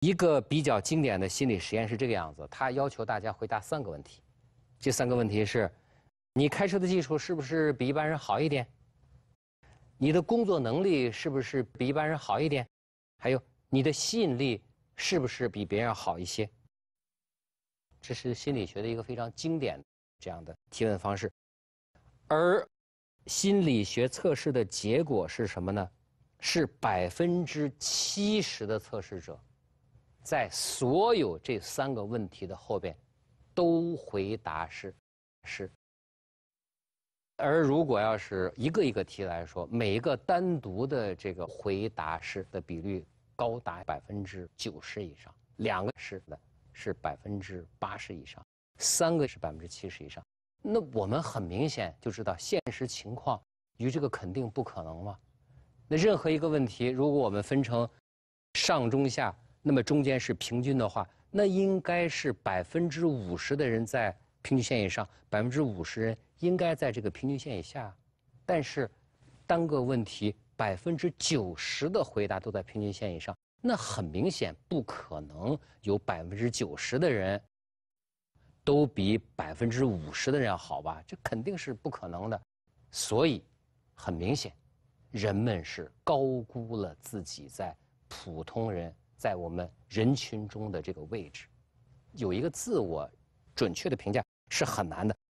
一个比较经典的心理实验是这个样子：，他要求大家回答三个问题，这三个问题是：，你开车的技术是不是比一般人好一点？你的工作能力是不是比一般人好一点？还有你的吸引力是不是比别人好一些？这是心理学的一个非常经典这样的提问方式。而心理学测试的结果是什么呢？是百分之七十的测试者。在所有这三个问题的后边，都回答是，是。而如果要是一个一个题来说，每一个单独的这个回答是的比率高达百分之九十以上，两个是的，是百分之八十以上，三个是百分之七十以上。那我们很明显就知道，现实情况与这个肯定不可能嘛。那任何一个问题，如果我们分成上中下。那么中间是平均的话，那应该是百分之五十的人在平均线以上，百分之五十人应该在这个平均线以下。但是，单个问题百分之九十的回答都在平均线以上，那很明显不可能有百分之九十的人都比百分之五十的人要好吧？这肯定是不可能的。所以，很明显，人们是高估了自己在普通人。在我们人群中的这个位置，有一个自我准确的评价是很难的。